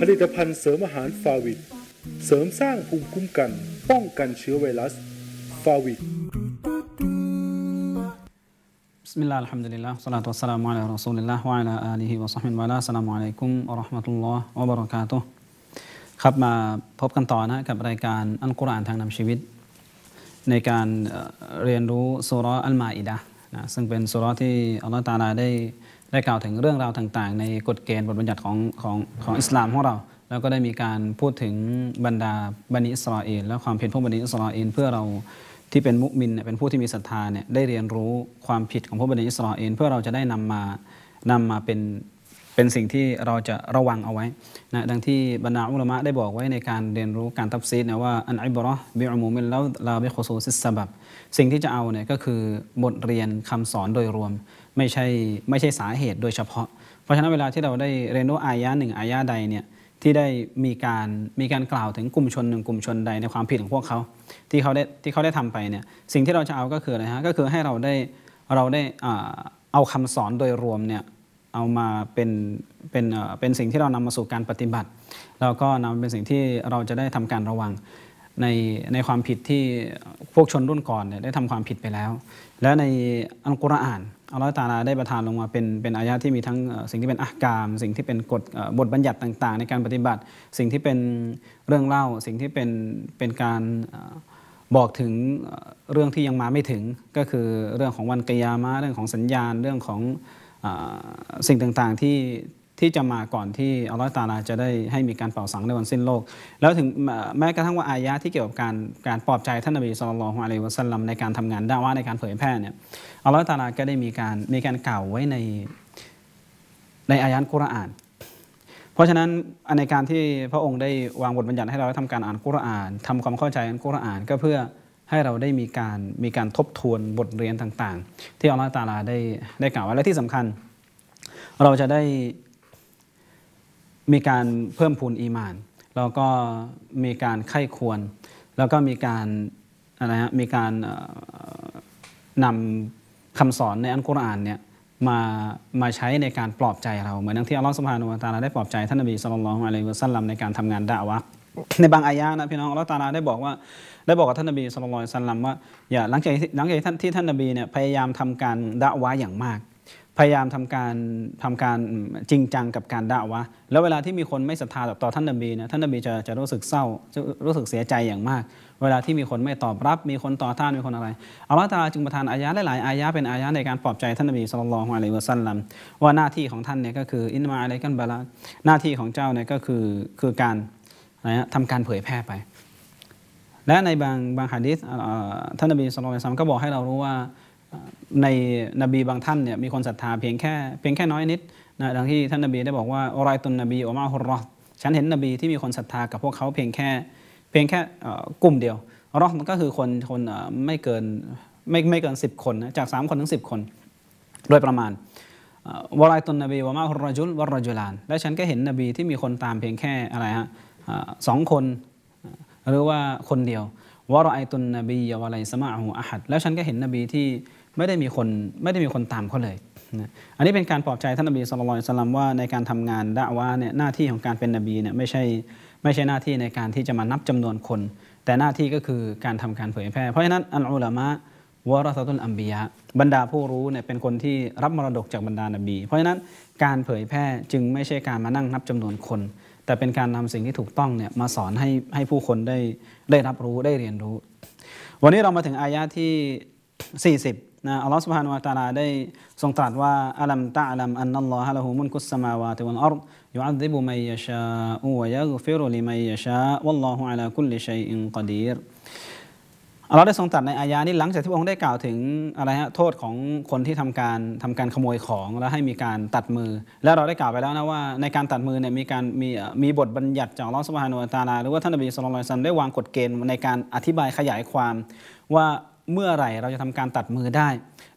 ผลิตภัณฑ์เสริมอาหารฟาวิดเสริมสร้างภูมิคุ้มกันป้องกันเชื้อไวรัสฟาวิดบิสมิลลาห์อัลฮัมดุิลลาห์สลาตุวัสลามุอะลัยฮิรอซูลิลลาห์วะอะลาอาลีฮิวะซอฮบิฮิวะลาสลามุอะลัยกุมวะเราะห์มะตุลลอฮ์วะบะเราะกาตุฮ์ครับมาพบกันต่อนะกับรายการอัลกุรอานทางนำชีวิต ในการเรียนรู้สุรอัลมาอิดะนะซึ่งเป็นสอรที่อัลลอฮฺตาลาได้ได้กล่าวถึงเรื่องราวต่างๆ ในกฎเกณฑ์บทบัญญัติของของของอิสลามของเราแล้วก็ได้มีการพูดถึงบรรดาบันิอิสราเอลและความเพียรพวกบันิอิสราเอลเพื่อเราที่เป็นมุสมินเป็นผู้ที่มีศรัทธาเนี่ยได้เรียนรู้ความผิดของพวกบันิอิสราเอลเพื่อเราจะได้นำมานำมาเป็นเป็นสิ่งที่เราจะระวังเอาไว้นะดังที่บรรดาอุลามะได้บอกไว้ในการเรียนรู้การทับซีดนะว่าอันอิบรอบิอุมูมินแล้วลาบิโคซูสิสบับสิ่งที่จะเอาเนี่ยก็คือบทเรียนคำสอนโดยรวมไม่ใช่ไม่ใช่สาเหตุโดยเฉพาะ เพราะฉะนั้นเวลาที่เราได้เรียนรู้อายะหนึ่งอายะใดเนี่ยที่ได้มีการมีการกล่าวถึงกลุ่มชนหนึ่งกลุ่มชนใดในความผิดของพวกเขา ที่เขาได้ที่เขาได้ทำไปเนี่ยสิ่งที่เราจะเอาก็คืออะไรฮะก็คือให้เราได้เราได้เอาคำสอนโดยรวมเนี่ยเอามาเป็นเป็นเป็นสิ่งที่เรานำมาสู่การปฏิบัติแล้วก็นำเป็นสิ่งที่เราจะได้ทำการระวังในในความผิดที่พวกชนรุ่นก่อนเนี่ยได้ทำความผิดไปแล้ว และในอัลกุรอานอัลลอฮฺตาลาได้ประทานลงมาเป็นเป็นอายะที่มีทั้งสิ่งที่เป็นอักกาม สิ่งที่เป็นกฎบทบัญญัติต่าง ๆ ในการปฏิบัติสิ่งที่เป็นเรื่องเล่าสิ่งที่เป็นเป็นการบอกถึงเรื่องที่ยังมาไม่ถึง ก็คือเรื่องของวันกิยามะเรื่องของสัญญาณเรื่องของสิ่งต่างๆที่ที่จะมาก่อนที่อัลลอฮฺตาลาจะได้ให้มีการเป่าสังในวันสิ้นโลก แล้วถึงแม้กระทั่งว่าอายะที่เกี่ยวกับการการปลอบใจท่านนบีสุลต่านของอะลัยวะสัลลัมในการทำงานด่าว่าในการเผยแพร่เนี่ยอัลลอฮฺตาลาก็ได้มีการมีการกล่าวไว้ในในอายะกุรอาน เพราะฉะนั้นในการที่พระองค์ได้วางบทบัญญัติให้เราทำการอ่านกุรอาน ทำความเข้าใจอันกุรอานก็เพื่อให้เราได้มีการมีการทบทวนบทเรียนต่าง ๆ ที่อัลลอฮฺตาลาได้ได้กล่าวไว้และที่สำคัญ เราจะได้มีการเพิ่มพูนอีมานแล้วก็มีการไข้ควร แล้วก็มีการอะไรฮะมีการนำคำสอนในอัลกุรอานเนี่ยมามาใช้ในการปลอบใจเราเหมือนที่อัลลอฮฺสุบฮานุวาตาลาได้ปลอบใจท่านนบีสุลต่านอะลัยวะสัลลัมในการทำงานด่าวะในบางอายะนะพี่น้องอัลลอฮฺตาลาได้บอกว่า ได้บอกกับท่านนบีสุลต่านสัลลัมว่าอย่า หลังจากหลังจากที่ท่านที่ท่านนบีเนี่ยพยายามทำการด่าวะอย่างมากพยายามทำการทำการจริงจังกับการด่าวะแล้วเวลาที่มีคนไม่ศรัทธาต่อท่านนบีนะท่านนบีจะจะรู้สึกเศร้ารู้สึกเสียใจอย่างมาก เวลาที่มีคนไม่ตอบรับมีคนต่อท่านมีคนอะไรอัลลอฮฺตาจึงประทานอายะหลายๆอายะเป็นอายะในการปลอบใจท่านนบีสุลต่านของอะลัยวะซัลลัมว่าหน้าที่ของท่านเนี่ยก็คืออินมาอะไรกันบาลาหน้าที่ของเจ้าเนี่ยก็คือคือการนะทำการเผยแพร่ไป และในบางบางฮะดิษท่านนบีสุลต่านก็บอกให้เรารู้ว่าในนบีบางท่านเนี่ยมีคนศรัทธาเพียงแค่เพียงแค่น้อยนิดนะดังที่ท่านนบีได้บอกว่าอรายตุนนบีอมาฮุรอฉันเห็นนบีที่มีคนศรัทธากับพวกเขาเพียงแค่เพียงแค่กลุ่มเดียว รอมันก็คือคนคนไม่เกินไม่ไม่เกิน 10 คนนะจาก 3 คนถึง 10 คน โดยประมาณวรายตุนนบีวะมาฮุรจุลวรจุลานและฉันก็เห็นนบีที่มีคนตามเพียงแค่อะไรฮะสองคนหรือว่าคนเดียววะรไอตุนนบีาวะไลสมาหูอาหัดแล้วฉันก็เห็นนบีที่ไม่ได้มีคนไม่ได้มีคนตามเขาเลยนะ อันนี้เป็นการปลอบใจท่านนบีสุลต่านสลัมว่าในการทำงานด่าวะเนี่ยหน้าที่ของการเป็นนบีเนี่ยไม่ใช่ไม่ใช่หน้าที่ในการที่จะมานับจำนวนคน แต่หน้าที่ก็คือการทำการเผยแพร่เพราะฉะนั้นอัลอุลามะวรสตุลอัมบียะบรรดาผู้รู้เนี่ยเป็นคนที่รับมรดกจากบรรดานบี เพราะฉะนั้นการเผยแพร่จึงไม่ใช่การมานั่งนับจำนวนคนแต่เป็นการนำสิ่งที่ถูกต้องเนี่ยมาสอนให้ให้ผู้คนได้ได้รับรู้ได้เรียนรู้ วันนี้เรามาถึงอายะที่ 40 นะ อัลลอฮฺสุบฮานวาตาลาได้ทรงตรัสว่าอัลัมตะอัลัมอันนัลลอฮะละหูมุนกุสสมาวาติวัลอัรยูอัซิบุมัยยะชาอูวะยักฟิรุลิมัยยะชาวัลลอฮุอะลาคุลลิชัยอินกอดีรเราได้ทรงตัดในอาญานี้หลังจากที่พระองค์ได้กล่าวถึงอะไรฮะโทษของคนที่ทำการทำการขโมยของแล้วให้มีการตัดมือ และเราได้กล่าวไปแล้วนะว่าในการตัดมือเนี่ยมีการมีมีบทบัญญัติจากลอสบาฮานุตาลาหรือว่าท่านับีสุลต่านได้วางกฎเกณฑ์ในการอธิบายขยายความ ว่าเมื่อไหร่เราจะทำการตัดมือได้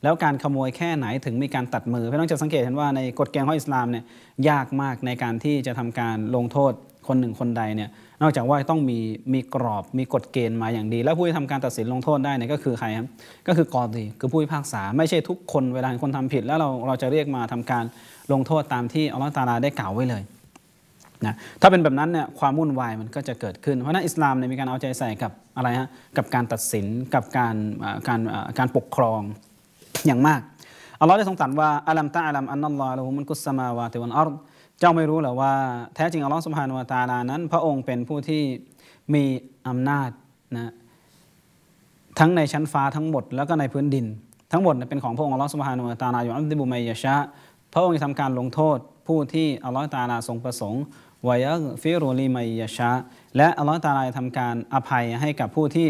แล้วการขโมยแค่ไหนถึงมีการตัดมือเพื่น้องจะสังเกตเห็นว่าในกฎเกณฑ์ของอิสลามเนี่ยยากมากในการที่จะทำการลงโทษคนหนึ่งคนใดเนี่ยนอกจากว่าต้องมีมีกรอบมีกฎเกณฑ์มาอย่างดี แล้วผู้ที่ทำการตัดสินลงโทษได้เนี่ยก็คือใครครับก็คือกอดีคือผู้พิพากษาไม่ใช่ทุกคนเวลาคนทำผิดแล้วเราเราจะเรียกมาทำการลงโทษตามที่อัลลอฮฺตาลาได้กล่าวไว้เลยนะถ้าเป็นแบบนั้นเนี่ยความวุ่นวายมันก็จะเกิดขึ้นเพราะนั้นอิสลามเนี่ยมีการเอาใจใส่กับอะไรฮะกับการตัดสินกับการการการปกครองอย่างมากอัลลอฮ์ได้ทรงตรัสว่าอัลัมตะอัลัมอันนัลลอฮ์ละหุมุนกุสมาวาติวันอัลเจ้าไม่รู้หรอว่าแท้จริงอัลลอฮ์สุบฮานวาตาลานั้นพระองค์เป็นผู้ที่มีอำนาจนะทั้งในชั้นฟ้าทั้งหมดแล้วก็ในพื้นดิน ทั้งหมดเป็นของพระองค์อัลลอฮ์สุบฮานวาตาลาอยู่อัลติบุมัยยะชะพระองค์จะทำการลงโทษ ผู้ที่อัลลอฮ์ตาลาทรงประสงค์วายฟิรุลีมัยยะชะและอัลลอฮ์ตาลาจะทำการอภัยให้กับผู้ที่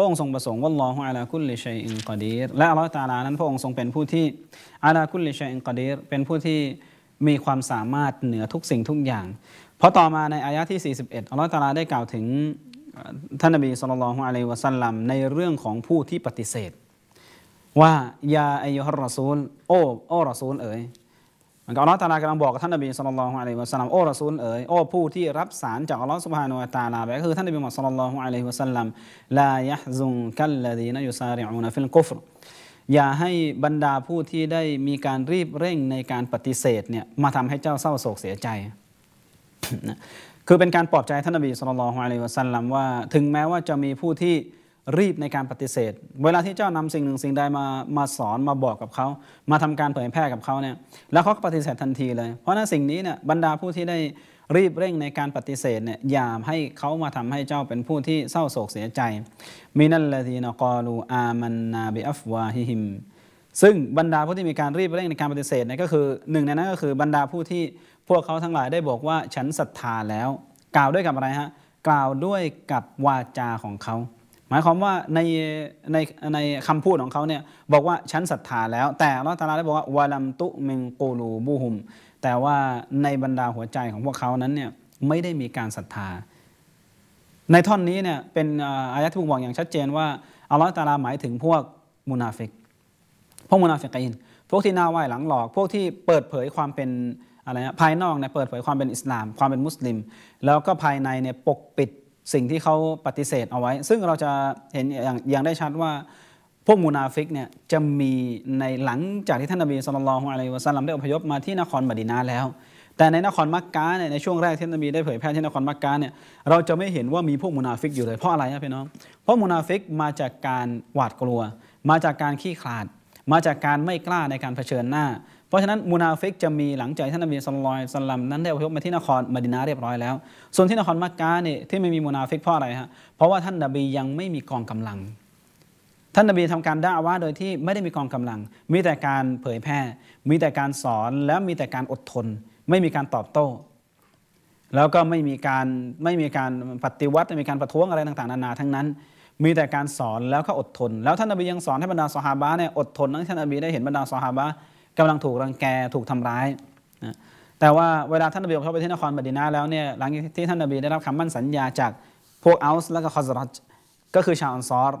พระองค์ทรงประสงค์ว่าลอฮุอะลาคุลลิชัยอินกอดีรและอัลลอฮฺตาลานั้นพระองค์ทรงเป็นผู้ที่อาลาคุลลิชัยอินกอดีรเป็นผู้ที่มีความสามารถเหนือทุกสิ่งทุกอย่างเพราะต่อมาในอายะที่ 41อัลลอฮฺตาลาได้กล่าวถึงท่านนบีสุลต่านลอฮ์อะลัยวะสัลลัมในเรื่องของผู้ที่ปฏิเสธ ว่ายาอายุฮรรอซูล โอ้โอ้รอซูลเอ๋ยมันก็อัลลอฮ์ตาลากำลังบอกกับท่านนบีสุลต่านละฮ์อะลัยฮิวะสัลลัมโอ้ระซูลเอ๋ยโอ้ผู้ที่รับสารจากอัลลอฮ์สุบฮานุอัตตาลาไปบคือท่านนบีมุฮัมมัดสุลต่านละฮ์อะลัยฮิวะสัลลัมลายะซุงกัลลดีนยุซาริอูนฟิลกุฟรอย่าให้บรรดาผู้ที่ได้มีการรีบเร่งในการปฏิเสธเนี่ยมาทำให้เจ้าเศร้าโศกเสียใจนะคือเป็นการปลอบใจท่านนบีสุลต่านละฮ์อะลัยฮิวะสัลลัมว่า ถึงแม้ว่าจะมีผู้ที่รีบในการปฏิเสธ เวลาที่เจ้านำสิ่งหนึ่งสิ่งใดมามาสอนมาบอกกับเขา มาทำการเผยแพร่กับเขาเนี่ย แล้วเขาก็ปฏิเสธทันทีเลย เพราะนั้นสิ่งนี้เนี่ยบรรดาผู้ที่ได้รีบเร่งในการปฏิเสธเนี่ยอย่าให้เขามาทำให้เจ้าเป็นผู้ที่เศร้าโศกเสียใจมินัลลทีนกอูอามันนาบิอัฟวาฮิฮิม ซึ่งบรรดาผู้ที่มีการรีบเร่งในการปฏิเสธเนี่ยก็คือหนึ่งในนั้นก็คือบรรดาผู้ที่พวกเขาทั้งหลายได้บอกว่าฉันศรัทธาแล้ว กล่าวด้วยกับอะไรฮะ กล่าวด้วยกับวาจาของเขาหมายความว่าในในในคำพูดของเขาเนี่ยบอกว่าฉันศรัทธาแล้วแต่อัลอตาลาได้บอกว่าวาลัมตุเมงโกลูบูหุมแต่ว่าในบรรดาหัวใจของพวกเขานั้นเนี่ยไม่ได้มีการศรัทธา ในท่อนนี้เนี่ยเป็นอายะที่บ่งบอกอย่างชัดเจนว่าอัลลอฮฺตาลาหมายถึงพวกมุนาฟิกพวกมุนาฟิกินพวกที่หน้าไหวหลังหลอก พวกที่เปิดเผยความเป็นอะไรนะภายนอกเนี่ยเปิดเผยความเป็นอิสลาม ความเป็นมุสลิม แล้วก็ภายในเนี่ยปกปิดสิ่งที่เขาปฏิเสธเอาไว้ ซึ่งเราจะเห็นอย่างางได้ชัดว่าพวกมูนาฟิกเนี่ยจะมีในหลังจากที่ท่านนบีสุลต่านของอะลัยวะซัลลัมได้อพยพมาที่นครมดินาแล้ว แต่ในนครมักกะเนี่ยในช่วงแรกที่นบีได้เผยแพร่ที่นครมักกะเนี่ยเราจะไม่เห็นว่ามีพวกมูนาฟิกอยู่เลยเพราะอะไรครับพี่น้องเพราะมูนาฟิกมาจากการหวาดกลัวมาจากการขี้ขลาดมาจากการไม่กล้าในการเผชิญหน้า เพราะฉะนั้นมูนาฟิกจะมีหลังจากท่านนบีสุลต่านสลัมนั้นได้อพยพมาที่นครมดินาเรียบร้อยแล้ว ส่วนที่นครมักกะเนี่ยที่ไม่มีมูนาฟิกเพราะอะไรฮะ เพราะว่าท่านนบียังไม่มีกองกำลัง ท่านนบีทำการด่าว่าโดยที่ไม่ได้มีกองกำลัง มีแต่การเผยแพร่ มีแต่การสอน แล้วมีแต่การอดทน ไม่มีการตอบโต้ แล้วก็ไม่มีการไม่มีการปฏิวัติไม่มีการประท้วงอะไรต่างๆนานาทั้งนั้นมีแต่การสอนแล้วก็อดทนแล้วท่านนบียังสอนให้บรรดาสหาบะเนี่ยอดทนทั้งท่านนบีได้เห็นบรรดาสหาบะกำลังถูกรังแกถูกทำร้ายนะแต่ว่าเวลาท่านนบีเข้าไปที่นครบัดินาแล้วเนี่ยหลังที่ท่านนบีได้รับคำมั่นสัญญาจากพวกอัลส์และก็คอสรัตก็คือชาวอันซอร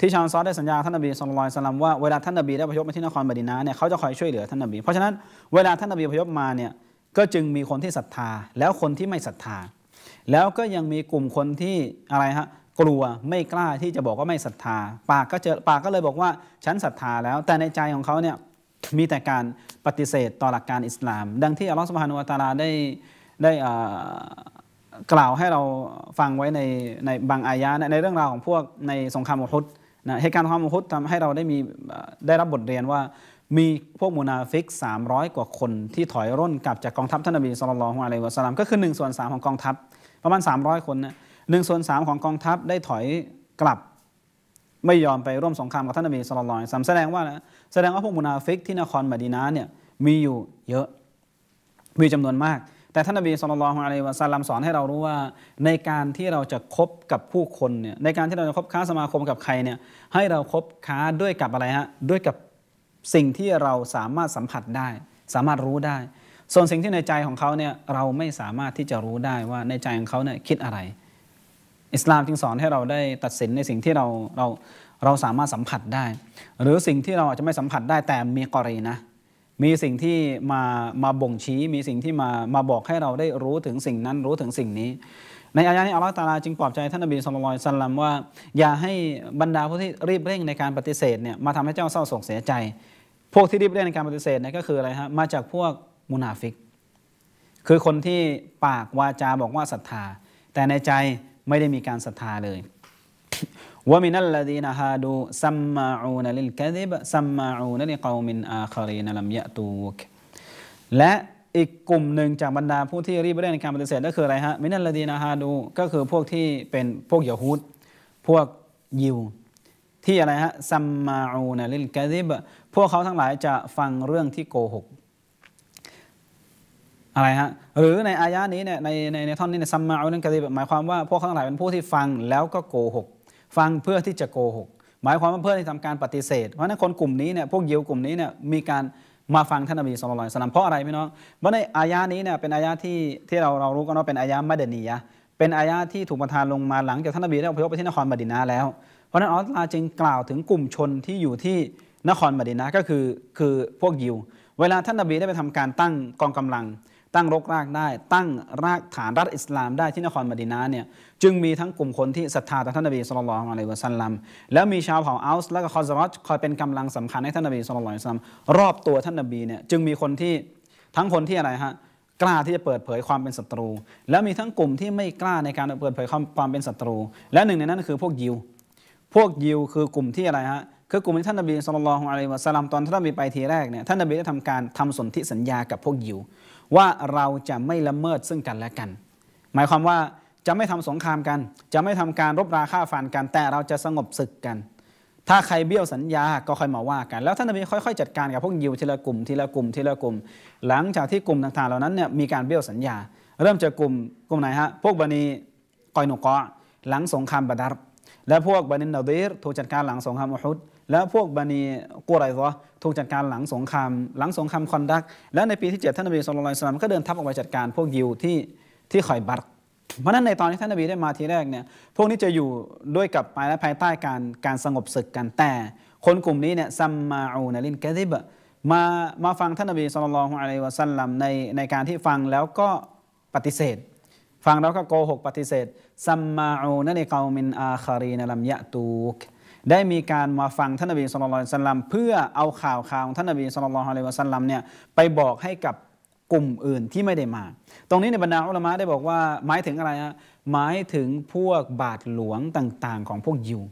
ที่ชาวอันซอรได้สัญญาท่านอบีสุลต่านลัว่าเวลาท่านอบีได้พยพมาที่นครบัดินาเนี่ยเขาจะคอยช่วยเหลือท่านอบีเพราะฉะนั้นเวลาท่านอบีพยพมาเนี่ยก็จึงมีคนที่ศรัทธาแล้วคนที่ไม่ศรัทธา แล้วก็ยังมีกลุ่มคนที่อะไรฮะกลัวไม่กล้าที่จะบอกว่าไม่ศรัทธาปากก็เจอปากก็เลยบอกว่า ฉันศรัทธาแล้ว แต่ในใจของเขาเนี่ยมีแต่การปฏิเสธต่อหลักการอิสลามดังที่อัลลอฮฺสุบฮานุอัตตาลาได้ได้กล่าวให้เราฟังไว้ในในบางอายะในเรื่องราวของพวกในสงครามอุฮุดนะเหตุการณ์ความอุฮุดทำให้เราได้มีได้รับบทเรียนว่า มีพวกมูนาฟิก 300 กว่าคนที่ถอยร่นกลับจากกองทัพท่านนบีสุลต่านของอะลัยวะสลามก็คือ1ส่วน3ของกองทัพประมาณ 300 คนนะหนึ่งส่วนสามของกองทัพได้ถอยกลับ ไม่ยอมไปร่วมสงครามกับท่านนบีสุลต่านสมแสดงว่า แสดงว่าพวกมุนาฟิกที่นครมดีนาเนี่ยมีอยู่เยอะมีจำนวนมาก แต่ท่านนบีสุลต่านอะไัวะซัลลัมสอนให้เรารู้ว่า ในการที่เราจะคบกับผู้คนเนี่ยในการที่เราจะคบค้าสมาคมกับใครเนี่ยให้เราคบค้าด้วยกับอะไรฮะด้วยกับสิ่งที่เราสามารถสัมผัสได้ สามารถรู้ได้ ส่วนสิ่งที่ในใจของเขาเนี่ยเราไม่สามารถที่จะรู้ได้ว่าในใจของเขาเนี่ยคิดอะไรอิสลามจึงสอนให้เราได้ตัดสินในสิ่งที่เราเราเราสามารถสัมผัสได้ หรือสิ่งที่เราอาจจะไม่สัมผัสได้แต่มีกรณีนะมีสิ่งที่มามาบ่งชี้มีสิ่งที่มามาบอกให้เราได้รู้ถึงสิ่งนั้นรู้ถึงสิ่งนี้ ในอายะนี้อัลลอฮฺตาลาจึงปลอบใจท่านนบีสุลต่านสัลลัมว่าอย่าให้บรรดาผู้ที่รีบเร่งในการปฏิเสธเนี่ยมาทำให้เจ้าเศร้าโศกเสียใจ พวกที่รีบเร่งในการปฏิเสธเนี่ยก็คืออะไรฮะมาจากพวกมุนาฟิก คือคนที่ปากวาจาบอกว่าศรัทธา แต่ในใจไม่ได้มีการศรัทธาเลยว่ามินัลลดีนฮาดูซัมมาอูนลิลกาดิบซัมมาอูนลิกอมินอาคารีนลัมยะตูกและอีกกลุ่มหนึ่งจากบรรดาผู้ที่รีบเร่งในการปฏิเสธก็คืออะไรฮะ มินัลลดีนฮาดู ก็คือพวกที่เป็นพวกยิฮูดพวกยิว ที่อะไรฮะซัมมาอูนลิลกาดิบพวกเขาทั้งหลายจะฟังเรื่องที่โกหกอะไรฮะ หรือในอายะนี้เนี่ย ในในในท่อนนี้ในซัมมาอุนันกะดีหมายความว่าพวกข้างหลายเป็นผู้ที่ฟังแล้วก็โกหก ฟังเพื่อที่จะโกหก หมายความว่าเพื่อที่ทำการปฏิเสธ เพราะนั้นคนกลุ่มนี้เนี่ย พวกยิวกลุ่มนี้เนี่ย มีการมาฟังท่านนบีสุลต่านสนามเพราะอะไรพี่น้อง เพราะในอายะนี้เนี่ย เป็นอายะที่ที่เราเรารู้กันว่าเป็นอายะมัดนียะเป็นอายะที่ถูกประทานลงมาหลังจากท่านนบีได้อพยพไปที่นครมดินาแล้ว เพราะนั้นอัลลอฮ์จึงกล่าวถึงกลุ่มชนที่อยู่ที่นครมดินาก็คือ คือพวกยิว เวลาท่านนบีได้ไปทำการตั้งกองกำลังตั้งรกรากได้ตั้งรากฐานรัฐอิสลามได้ที่นครมดินาเนี่ยจึงมีทั้งกลุ่มคนที่ศรัทธาต่อท่านนบีสุลต่านอะลัยวะสัลลัมแล้วมีชาวเผ่าอัลส์และก็คอซรอตคอยเป็นกำลังสำคัญให้ท่านนบีสุลต่านละอสัลลัมรอบตัวท่านนบีเนี่ยจึงมีคนที่ทั้งคนที่อะไรฮะกล้าที่จะเปิดเผยความเป็นศัตรู แล้วมีทั้งกลุ่มที่ไม่กล้าในการเปิดเผยความเป็นศัตรู และหนึ่งในนั้นคือพวกยิว พวกยิวคือกลุ่มที่อะไรฮะคือกลุ่มที่ท่านนบีสุลต่านอะลัยวะสัลลัมตอนท่านนบีไปทีแรกเนี่ยท่านนบีได้ทำการทำสนธิสัญญากับพวกยิวว่าเราจะไม่ละเมิดซึ่งกันและกัน หมายความว่าจะไม่ทำสงครามกัน จะไม่ทำการรบราฆ่าฟันกัน แต่เราจะสงบศึกกัน ถ้าใครเบี้ยวสัญญาก็ค่อยมาว่ากัน แล้วท่านนบีค่อยๆจัดการกับพวกยิวทีละกลุ่มทีละกลุ่มทีละกลุ่ม หลังจากที่กลุ่มต่างๆเหล่านั้นเนี่ยมีการเบี้ยวสัญญา เริ่มจากกลุ่มกลุ่มไหนฮะ พวกบันีกอยนุกะหลังสงครามบาดัรและพวกบันินนาดีรถูกจัดการหลังสงครามอุฮุดแล้วพวกบันีกวไรซอถูกจัดการหลังสงครามหลังสงครามคอนดักแล้วในปีที่7ท่านนบีสุลต่านสลามก็เดินทัพออกไปจัดการพวกยิวที่ที่คอยบัตเพราะนั้นในตอนที่ท่านนบีได้มาทีแรกเนี่ยพวกนี้จะอยู่ด้วยกับไายและภายใต้การการสงบศึกกันแต่ คนกลุ่มนี้เนี่ยซัมมาอูนาลินกะดิบมามาฟังท่านนบีสุลต่านอะลรยวะสัลลัมในในการที่ฟังแล้วก็ปฏิเสธฟังแล้วก็โกหกปฏิเสธซัมมาอูนัลิกามินอาคารีนลัมยะตูกได้มีการมาฟังท่านนบีสุลต่านสัลลัมเพื่อเอาข่าวข่าวของท่านนบีสุลต่านละสัลลัมเนี่ยไปบอกให้กับกลุ่มอื่นที่ไม่ได้มา ตรงนี้ในบรรดาอุลามะได้บอกว่าหมายถึงอะไรฮะหมายถึงพวกบาทหลวงต่างๆ ของพวกยิว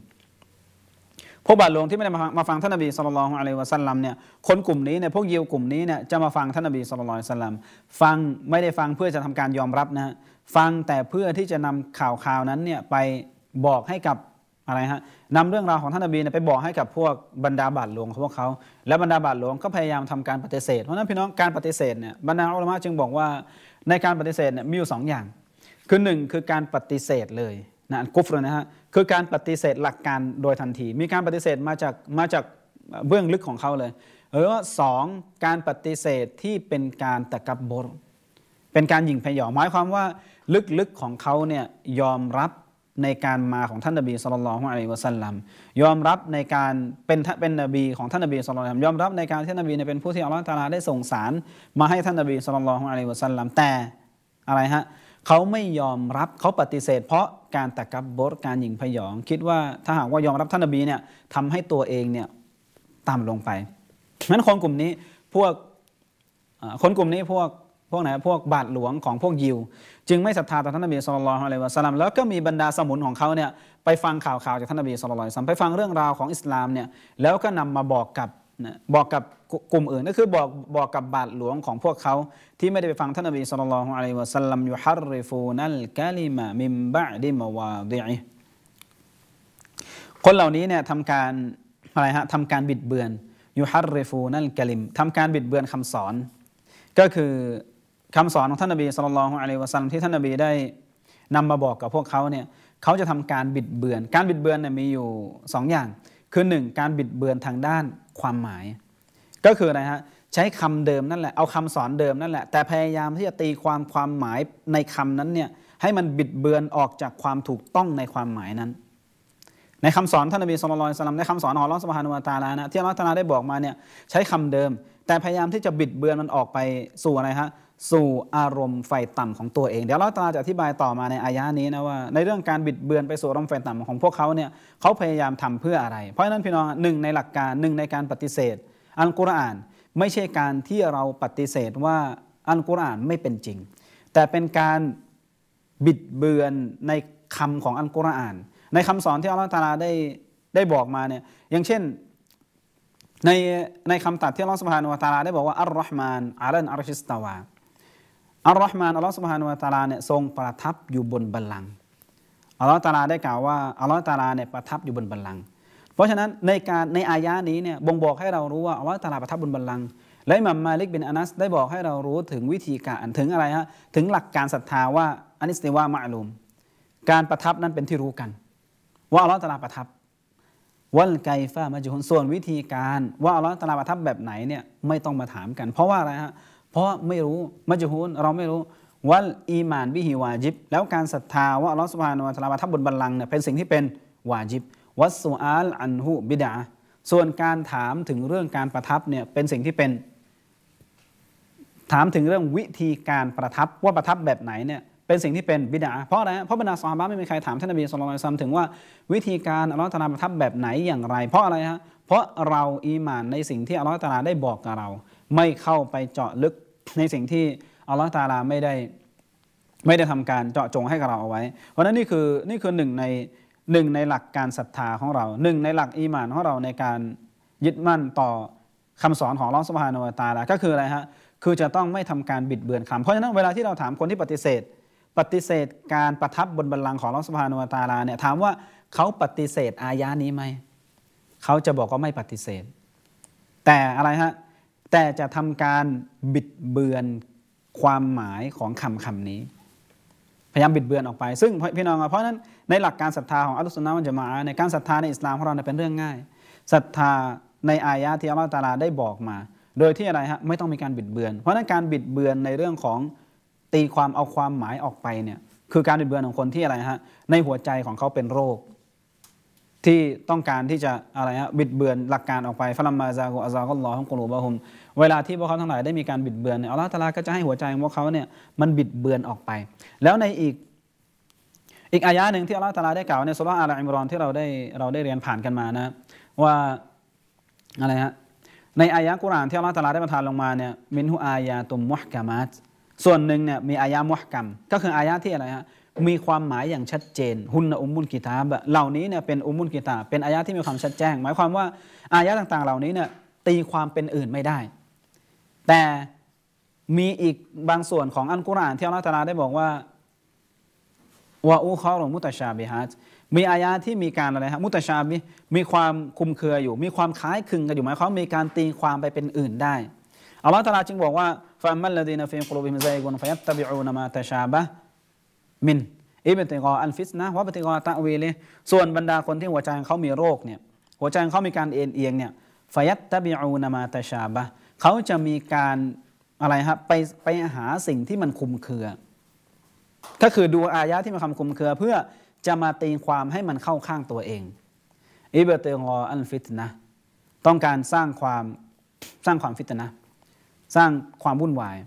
พวกบาทหลวงที่ไม่ได้มาฟังท่านนบีสุลต่านอะลวะสัลลัมเนี่ยคนกลุ่มนี้เนี่ยพวกยิวกลุ่มนี้เนี่ยจะมาฟังท่านนบีสุลต่านสัลลัมฟังไม่ได้ฟังเพื่อจะทำการยอมรับนะฟังแต่เพื่อที่จะนำข่าวข่าวนั้นเนี่ยไปบอกให้กับอะไรฮะนำเรื่องราวของท่านอบีไปบอกให้กับพวกบรรดาบาทหลวงของพวกเขาและบรรดาบาทหลวงก็พยายามทำการปฏิเสธเพราะนั้นพี่น้องการปฏิเสธเนี่ยบรรดาอัลลอฮ์จึงบอกว่าในการปฏิเสธเนี่ยมีอยู่สองอย่าง คือหนึ่งคือการปฏิเสธเลยนะกุฟเลยนะฮะคือการปฏิเสธหลักการโดยทันที มีการปฏิเสธมาจากมาจากเบื้องลึกของเขาเลยหรือว่าสองการปฏิเสธที่เป็นการตะกับบรเป็นการหยิ่งพยองหมายความว่าลึกๆของเขาเนี่ยยอมรับในการมาของท่านนบีสุลต่านอะลัยวะสัลลัมยอมรับในการเป็นเป็นนบีของท่านนบีสุลต่านยอมรับในการที่ท่านนบีเป็นผู้ที่อัลลอฮฺตาลาได้ส่งสาร มาให้ท่านนบีสุลต่านอะลัยวะสัลลัมแต่อะไรฮะเขาไม่ยอมรับเขาปฏิเสธ เพราะการตะกับบดการหยิ่งพยอง คิดว่าถ้าหากว่ายอมรับท่านนบีเนี่ยทำให้ตัวเองเนี่ยต่ำลงไปนั้นคนกลุ่มนี้พวกคนกลุ่มนี้พวกพวกไหนพวกบาทหลวงของพวกยิว จึงไม่ศรัทธาต่อท่านนบีสุลต่านอะลรยวะสลัมแล้วก็มีบรรดาสมุนของเขาเนี่ยไปฟังข่าวข่าวจากท่านนบีสุลต่านสัมไปฟังเรื่องราวของอิสลามเนี่ยแล้วก็นำมาบอกกับบอกกับกลุ่มอื่นก็คือบอกบอกกับบาทหลวงของพวกเขาที่ไม่ได้ไปฟังท่านนบีสุลต่านอะลรยวะสลัมยูฮารริฟูนัลกาลิมะมิมบะดิมาวาดิคนเหล่านี้เนี่ยทำการอะไรฮะทำการบิดเบือนยูฮารริฟูนัลกาลิมทำการบิดเบือนคำสอน ก็คือคำสอนของท่านนบีสุลต่านของอะลัยวะซัลลัมที่ท่านนบีได้นำมาบอกกับพวกเขาเนี่ยเขาจะทำการบิดเบือน การบิดเบือนเนี่ยมีอยู่ 2 อย่างคือ 1 การบิดเบือนทางด้านความหมาย ก็คืออะไรฮะใช้คำเดิมนั่นแหละเอาคำสอนเดิม นั่นแหละแต่พยายามที่จะตีความความหมายในคำนั้นเนี่ยให้มันบิดเบือนออกจากความถูกต้องในความหมายนั้น ในคำสอนท่านนบีสุลต่านในคำสอนของอัลลอฮฺสุบฮานุวาตาลานะที่อัลลอฮฺตาลาได้บอกมาเนี่ยใช้คำเดิมแต่พยายามที่จะบิดเบือนมันออกไปสู่อะไรฮะสู่อารมณ์ไฟต่ำของตัวเอง เดี๋ยวเราตาจะอธิบายต่อมาในอายะนี้นะว่า ในเรื่องการบิดเบือนไปสู่อารมณ์ไฟต่ำของพวกเขาเนี่ยเขาพยายามทำเพื่ออะไร เพราะฉะนั้นพี่น้องหนึ่งในหลักการหนึ่งในการปฏิเสธ อัลกุรอานไม่ใช่การที่เราปฏิเสธว่าอัลกุรอานไม่เป็นจริง แต่เป็นการบิดเบือนในคำของอัลกุรอาน ในคำสอนที่อัลลอฮฺตาลาได้ได้บอกมาเนี่ยอย่างเช่น ในในคำตัดที่อัลลอฮฺสุบฮานุวะตาลาได้บอกว่าอัลรอฮ์มานอัลลอฮ์อัลชิสตาวาอัลลอฮ์มานอัลลอฮ์สุบฮานุวะตาลาเนี่ยทรงประทับอยู่บนบัลลังก์อัลลอฮ์ตาลาได้กล่าวว่าอัลลอฮ์ตาลาเนี่ยประทับอยู่บนบัลลังก์เพราะฉะนั้นในการในอายะนี้เนี่ยบ่งบอกให้เรารู้ว่าอัลลอฮ์ตาลาประทับบนบัลลังก์และอิหมัมมาลิกบินอานัสได้บอกให้เรารู้ถึงวิธีการถึงอะไรฮะถึงหลักการศรัทธาว่าอันิสติวามะลุมการประทับนั้นเป็นที่รู้กัน ว่าอัลลอฮ์ตาลาประทับวันไกฟ้ามาจุฮุนส่วนวิธีการ ว่าอัลลอฮ์ตาลาประทับแบบไหนเนี่ยไม่ต้องมาถามกันเพราะว่าอะไรฮะเพราะไม่รู้มัจฮูนเราไม่รู้ว่าอีมานบิฮิวาจิบ แล้วการศรัทธาว่าอัลลอฮ์สุบฮานุวะตะลาประทับบนบัลลังก์เนี่ยเป็นสิ่งที่เป็นวาจิบวัสุอาลอันหุบิดาส่วนการถามถึงเรื่องการประทับเนี่ยเป็นสิ่งที่เป็น ถามถึงเรื่องวิธีการประทับว่าประทับแบบไหนเนี่ยเป็นสิ่งที่เป็นบิดาเพราะอะไรเพราะบรรดาซอฮาบะไม่มีใครถามท่านนบีสุลต่านซมถึงว่าวิธีการอัลลอฮฺตะลาประทับแบบไหนอย่างไรเพราะอะไรฮะเพราะเราอีมานในสิ่งที่อัลลอฮฺตะลาได้บอกกับเราไม่เข้าไปเจาะลึกในสิ่งที่อัลลอฮฺตาลาไม่ได้ไม่ได้ทำการเจาะจงให้กับเราเอาไว้ เพราะนั้นนี่คือนี่คือหนึ่งในหนึ่งในหลักการศรัทธาของเราหนึ่งในหลักอีหมานของเราในการยึดมั่นต่อคำสอนของลอสุภาโนตาลาก็คืออะไรฮะคือจะต้องไม่ทำการบิดเบือนคำเพราะฉะนั้นเวลาที่เราถามคนที่ปฏิเสธ ปฏิเสธการประทับบนบัลลังก์ของลอสุภาโนตาลาเนี่ยถามว่าเขาปฏิเสธอายานี้ไหม เขาจะบอกว่าไม่ปฏิเสธ แต่อะไรฮะแต่จะทำการบิดเบือนความหมายของคำคำนี้ พยายามบิดเบือนออกไป ซึ่งพี่น้องเพราะนั้นในหลักการศรัทธาของอัลลอฮฺสุนนะมันจะมาในการศรัทธาในอิสลามของเราเป็นเรื่องง่าย ศรัทธาในอายะที่อัลลอฮฺตาลาได้บอกมา โดยที่อะไรฮะ ไม่ต้องมีการบิดเบือน เพราะนั้นการบิดเบือนในเรื่องของตีความเอาความหมายออกไปเนี่ย คือการบิดเบือนของคนที่อะไรฮะ ในหัวใจของเขาเป็นโรคที่ต้องการที่จะอะไรฮะบิดเบือนหลักการออกไปฟะลัมมาซากกอาซาก็ลอของกลูบะฮุม เวลาที่พวกเขาทั้งหลายได้มีการบิดเบือนเนี่ยอัลลอฮฺตาลาก็จะให้หัวใจของพวกเขาเนี่ยมันบิดเบือนออกไป แล้วในอีกอีกอายะหนึ่งที่อัลลอฮฺตาลาได้กล่าวในสุลาอัลอิมรอนที่เราได้เราได้เรียนผ่านกันมานะว่าอะไรฮะในอายะกุรานที่อัลลอฮฺตาลาได้ประทานลงมาเนี่ยมินหุอายะตุมมุฮกามัตส่วนหนึ่งเนี่ยมีอายะมุฮกัมก็คืออายะที่อะไรฮะมีความหมายอย่างชัดเจน หุนอุมุลกิตาบ เหล่านี้เนี่ยเป็นอุมุลกิตาเป็นอายะที่มีความชัดแจ้ง หมายความว่าอายะต่าง ๆ เหล่านี้เนี่ยตีความเป็นอื่นไม่ได้ แต่มีอีกบางส่วนของอันกุรอานที่อัลลอฮฺตาลาได้บอกว่าวาอูคอหรมุตชาบิฮัตมีอายะที่มีการอะไรฮะมุตชาบิมีความคุมเครืออยู่ มีความคล้ายคลึงกันอยู่หมายความมีการตีความไปเป็นอื่นได้อัลลอฮฺตาลาจึงบอกว่าฟัมัลลดีนฟิมกลูบิมซกุนฟยัตตบิอูนมาตชาบะมิน อิบติกออันฟิสนะวะบติกอตะวีเลยส่วนบรรดาคนที่หัวใจเขามีโรคเนี่ยหัวใจเขามีการเอ็นเอียงเนี่ยฟยัตตบิอูนามาตชาบะเขาจะมีการอะไรครับไปไปหาสิ่งที่มันคุมเครือก็คือดูอายะที่มันคำคุมเครือ เพื่อจะมาตีความให้มันเข้าข้างตัวเอง อิบติกออันฟิสนะต้องการสร้างความสร้างความฟิตนะสร้างความวุ่นวาย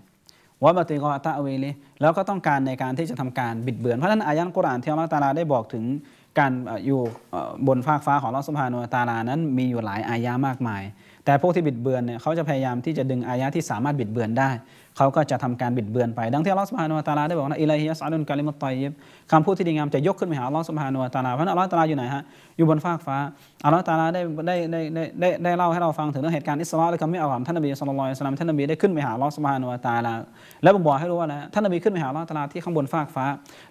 วะบติกอตะเวลีแล้วก็ต้องการในการที่จะทำการบิดเบือนเพราะฉะนั้นอายันกุรานที่อัลลอฮฺตาลาได้บอกถึงการอยู่บนฟากฟ้าของลอสมาานุตาลานั้นมีอยู่หลายอายะมากมาย แต่พวกที่บิดเบือนเนี่ยเขาจะพยายามที่จะดึงอายะที่สามารถบิดเบือนได้ เขาก็จะทำการบิดเบือนไปดังที่ลอสมาานุตาลาได้บอกนะอิลัยฮิอัสอาลุนกาลิมตอยบคำพูดที่ดีงามจะยกขึ้นไปหาลอสมาานุตาลาเพราะนั้นลอสตาลาอยู่ไหนฮะอยู่บนฟากฟ้า อัลลอฮฺตาลาได้ได้ได้ได้ได้เล่าให้เราฟังถึงเรื่องเหตุการณ์อิสราและคำไม่เอาของท่านนบีสุลต่านสลามท่านนบีได้ขึ้นไปหาอัลลอฮฺสุบฮานุวาตาลา แล้วบอกให้รู้ว่าแล้ะท่านนบีขึ้นไปหาอัลลอฮฺตาลาที่ข้างบนฟากฟ้า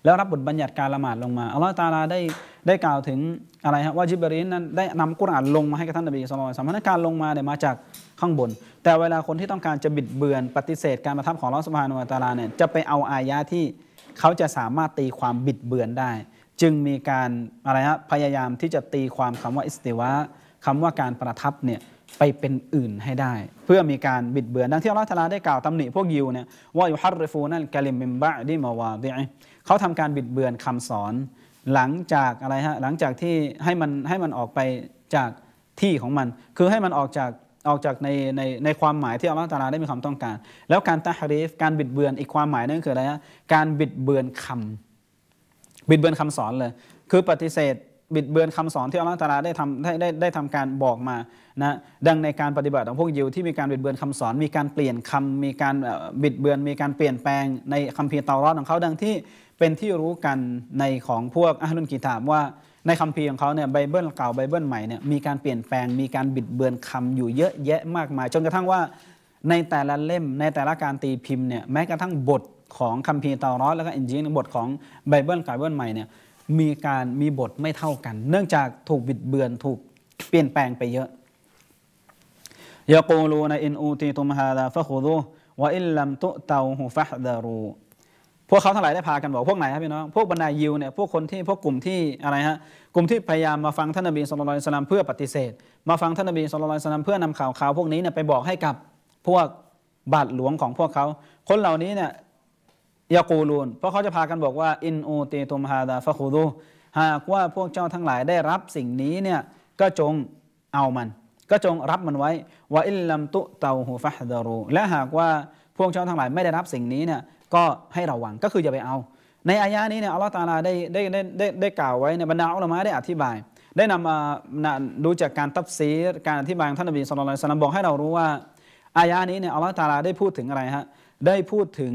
แล้วรับบทบัญญัติการละหมาดลงมา อัลลอฮฺตาลาได้ได้กล่าวถึงอะไรฮะว่าจิบรีนนั้นได้นำกุรอานลงมาให้กับท่านนบีสุลต่านสลามการลงมาเนี่ยมาจากข้างบน แต่เวลาคนที่ต้องการจะบิดเบือนปฏิเสธการประทับของอัลลอฮฺสุบฮานุวาตาลาเนี่ยจะไปเอาอายะที่ เขาจะสามารถตีความบิดเบือนได้จึงมีการอะไรฮะพยายามที่จะตีความคำว่าอิสติวะคำว่าการประทับเนี่ยไปเป็นอื่นให้ได้ เพื่อมีการบิดเบือนดังที่อัลลอฮฺทลาได้กล่าวตำหนิพวกยิวเนี่ยว่าอยู่ฮัรริฟูนั่นกลิมบิมบะดิมาวาบิเขาทำการบิดเบือนคำสอน หลังจากอะไรฮะหลังจากที่ให้มันให้มันออกไปจากที่ของมัน คือให้มันออกจากออกจากในในในความหมายที่อัลลอฮฺตาลาได้มีความต้องการ แล้วการตะฮรีฟการบิดเบือนอีกความหมายนั่นคืออะไรฮะการบิดเบือนคำบิดเบือนคำสอนเลยคือปฏิเสธบิดเบือนคำสอนที่อัลลอฮฺตาลาได้ทำได้ได้ได้ทำการบอกมานะดังในการปฏิบัติของพวกยิวที่มีการบิดเบือนคำสอน มีการเปลี่ยนคำมีการบิดเบือนมีการเปลี่ยนแปลงในคัมภีร์เตารอดของเขาดังที่เป็นที่รู้กันในของพวกอัลลุนกีตามว่าในคัมภีร์ของเขาเนี่ยไบเบิลเก่าไบเบิลใหม่เนี่ยมีการเปลี่ยนแปลงมีการบิดเบือนคำอยู่เยอะแยะมากมาย จนกระทั่งว่าในแต่ละเล่มในแต่ละการตีพิมพ์เนี่ยแม้กระทั่งบทของคัมภีร์เตอรอแล้วก็อินจีนบทของไบเบิลกับไบเบิลใหม่เนี่ยมีการมีบทไม่เท่ากัน เนื่องจากถูกบิดเบือนถูกเปลี่ยนแปลงไปเยอะยากูลูนอินอูตีตุมฮาดาฟะคูดูวะอิลลัมตุเตาหูฟะดารูพวกเขาทั้งหลายได้พากันบอกพวกไหนครับพี่น้องพวกบรรดายิวเนี่ยพวกคนที่พวกกลุ่มที่อะไรฮะกลุ่มที่พยายามมาฟังท่านนบีสุลต่านสลามเพื่อปฏิเสธ มาฟังท่านนบีสุลต่านสลามเพื่อนำข่าวข่าวพวกนี้เนี่ยไปบอกให้กับพวกบาทหลวงของพวกเขา คนเหล่านี้เนี่ยยากูลูนเพราะเขาจะพากันบอกว่าอินอูตีตุมฮาดาฟะคูดูหากว่าพวกเจ้าทั้งหลายได้รับสิ่งนี้เนี่ยก็จงเอามัน ก็จงรับมันไว้ว่าอิลลัมตุเตาหูฟะฮดารูและหากว่าพวกเจ้าทั้งหลายไม่ได้รับสิ่งนี้เนี่ยก็ให้ระวังก็คืออย่าไปเอา ในอายะนี้เนี่ยอัลลอฮฺตาลาได้ได้ได้ได้ได้กล่าวไว้ในบรรดาอัลมาได้อธิบาย ได้นำมาดูจากการตัฟซีการอธิบายของท่านนบีสุลต่านบอกให้เรารู้ว่าอายะนี้เนี่ยอัลลอฮฺตาลาได้พูดถึงอะไรฮะได้พูดถึง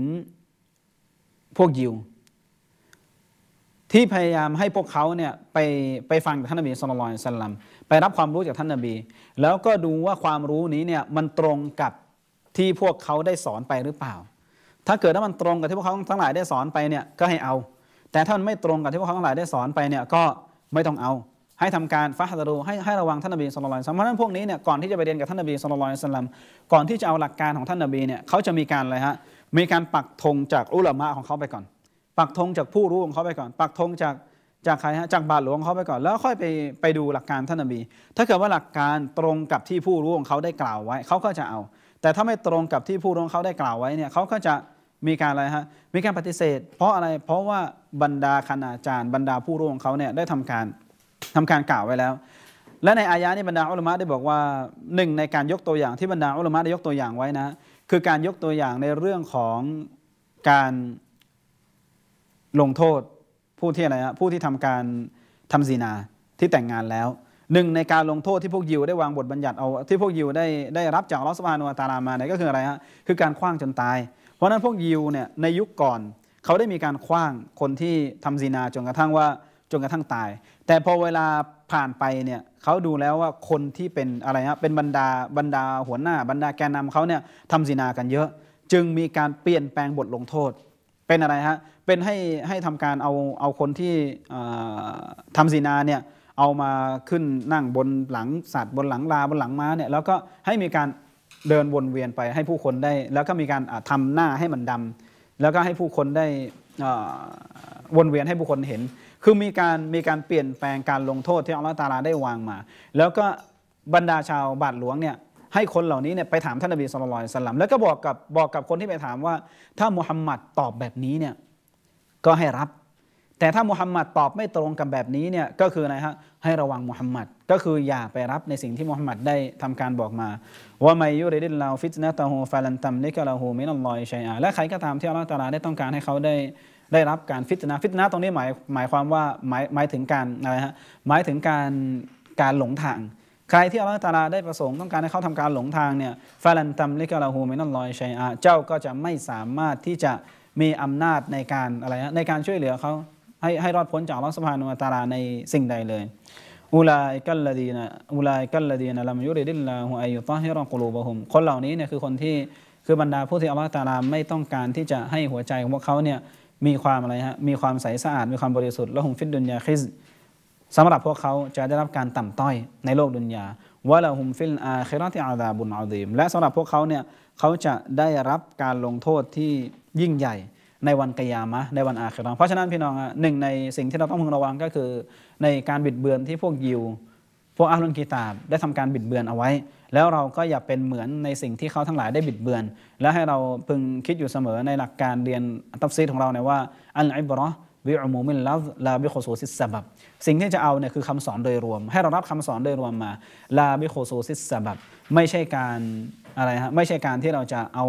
พวกยิวที่พยายามให้พวกเขาเนี่ยไปไปฟังจากท่านนบีสุลต่านสัลลัมไปรับความรู้จากท่านนบี แล้วก็ดูว่าความรู้นี้เนี่ยมันตรงกับที่พวกเขาได้สอนไปหรือเปล่า ถ้าเกิดว่ามันตรงกับที่พวกเขาทั้งหลายได้สอนไปเนี่ยก็ให้เอา แต่ถ้ามันไม่ตรงกับที่พวกเขาทั้งหลายได้สอนไปเนี่ยก็ไม่ต้องเอา ให้ทำการฟาฮัดรูให้ให้ระวังท่านนบีสุลต่านเพราะนั้นพวกนี้เนี่ยก่อนที่จะไปเรียนกับท่านนบีสุลต่านลัมก่อนที่จะเอาหลักการของท่านนบีเนี่ยเขาจะมีการอะไรฮะมีการปักธงจากอุลามะของเขาไปก่อน ปักธงจากผู้รู้ของเขาไปก่อน ปักธงจากจากใครฮะจากบาทหลวงเขาไปก่อน แล้วค่อยไปไปดูหลักการท่านนบีถ้าเกิดว่าหลักการตรงกับที่ผู้รู้ของเขาได้กล่าวไว้ เขาก็จะเอา แต่ถ้าไม่ตรงกับที่ผู้รู้ของเขาได้กล่าวไว้เนี่ย เขาก็จะมีการอะไรฮะ มีการปฏิเสธ เพราะอะไร เพราะว่าบรรดาคณาจารย์บรรดาผู้รู้ของเขาเนี่ยได้ทำการทำการกล่าวไว้แล้ว และในอายะนี้บรรดาอุลามะได้บอกว่าหนึ่งในการยกตัวอย่างที่บรรดาอุลามะได้ยกตัวอย่างไว้นะคือการยกตัวอย่างในเรื่องของการลงโทษผู้ที่อะไรนะผู้ที่ทำการทำซีนาที่แต่งงานแล้ว หนึ่งในการลงโทษที่พวกยิวได้วางบทบัญญัติเอาที่พวกยิวได้ได้รับจากลอสปานุตาลามาเนี่ยก็คืออะไรฮะคือการคว้างจนตาย เพราะนั้นพวกยิวเนี่ยในยุคก่อนเขาได้มีการคว้างคนที่ทำซีนาจนกระทั่งว่าจนกระทั่งตาย แต่พอเวลาผ่านไปเนี่ยเขาดูแล้วว่าคนที่เป็นอะไรนะเป็นบรรดาบรรดาหัวหน้าบรรดาแกนนาเขาเนี่ยทำสีนากันเยอะ จึงมีการเปลี่ยนแปลงบทลงโทษ เป็นอะไรฮะเป็นให้ให้ทำการเอาเอาคนที่ทำสีนาเนี่ยเอามาขึ้นนั่งบนหลังสัตว์บนหลังลาบนหลังม้าเนี่ยแล้วก็ให้มีการเดินวนเวียนไปให้ผู้คนได้ แล้วก็มีการทำหน้าให้มันดำ แล้วก็ให้ผู้คนได้วนเวียนให้ผู้คนเห็นคือมีการมีการเปลี่ยนแปลงการลงโทษที่อัลลอฮฺตาลาได้วางมา แล้วก็บรรดาชาวบาทหลวงเนี่ยให้คนเหล่านี้เนี่ยไปถามท่านอบีสุลต่านสลัมแล้วก็บอกกับบอกกับคนที่ไปถามว่า ถ้ามุฮัมมัดตอบแบบนี้เนี่ยก็ให้รับ แต่ถ้ามุฮัมมัดตอบไม่ตรงกับแบบนี้เนี่ยก็คืออะไรฮะให้ระวังมุฮัมมัดก็คืออย่าไปรับในสิ่งที่มุฮัมมัดได้ทำการบอกมา ว่าไมยูริดิลลาฟิตนะตาฮูฟาลันตัมนิกะลาฮูมินัลลอยชัยอาและใครก็ตามที่อัลลอฮฺตาลาได้ต้องการให้เขาได้ได้รับการฟิตนาฟิตนาตรงนี้หมายหมายความว่าหมายหมายถึงการอะไรฮะ หมายถึงการการหลงทาง ใครที่อัลลอฮฺตาลาได้ประสงค์ต้องการให้เขาทำการหลงทางเนี่ยฟาลันตัมลิกะลาหูมินัลลอยชัยอาเจ้าก็จะไม่สามารถที่จะมีอำนาจในการอะไรฮะในการช่วยเหลือเขาให้ให้รอดพ้นจากอัลลอฮฺสุบฮานุตาลาในสิ่งใดเลยอุลายกัลลดีนะอุลายกัลลดีนะลัมยุริดิลลาหูอายุตอฮิรอกลูบะฮุม คนเหล่านี้เนี่ยคือคนที่คือบรรดาผู้ที่อัลลอฮฺตาลาไม่ต้องการที่จะให้หัวใจของพวกเขาเนี่ยมีความอะไรฮะ มีความใสสะอาด มีความบริสุทธิ์และหุมฟิดดุนยาคิสสำหรับพวกเขาจะได้รับการต่ำต้อยในโลกดุนยาวะละหุมฟิลอาคิรอติอาดาบุนอาดีมและสำหรับพวกเขาเนี่ย เขาจะได้รับการลงโทษที่ยิ่งใหญ่ในวันกยามะในวันอาคิรอเพราะฉะนั้นพี่น้องหนึ่งในสิ่งที่เราต้องพึงระวังก็คือในการบิดเบือนที่พวกยิวพวกอัลลุนกีตาบ ได้ทำการบิดเบือนเอาไว้ แล้วเราก็อย่าเป็นเหมือนในสิ่งที่เขาทั้งหลายได้บิดเบือน และให้เราพึงคิดอยู่เสมอในหลักการเรียนตัฟซีดของเราเนี่ยว่าอัลอบรอวิอโมูมินลาบลาบิโคโซซิสซาบับสิ่งที่จะเอาเนี่ยคือคำสอนโดยรวม ให้เรารับคำสอนโดยรวมมาลาบิโคโซซิสซาบับไม่ใช่การอะไรฮะไม่ใช่การที่เราจะเอา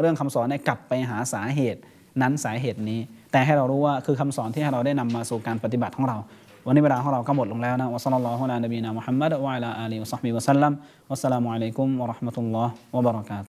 เรื่องคำสอนเนี่ยกลับไปหาสาเหตุนั้นสาเหตุนี้ แต่ให้เรารู้ว่าคือคำสอนที่ให้เราได้นำมาสู่การปฏิบัติของเราวันนี้เวลาของเราก็หมดลงแล้วนะวะซัลลัลลอฮุอะลัยนบีนะมุฮัมมัดวะอะลาอาลีวะซัฮบิวะสัลลัมวัสสลามุอะลัยกุมวะเราะห์มะตุลลอฮ์วะบะเราะกาต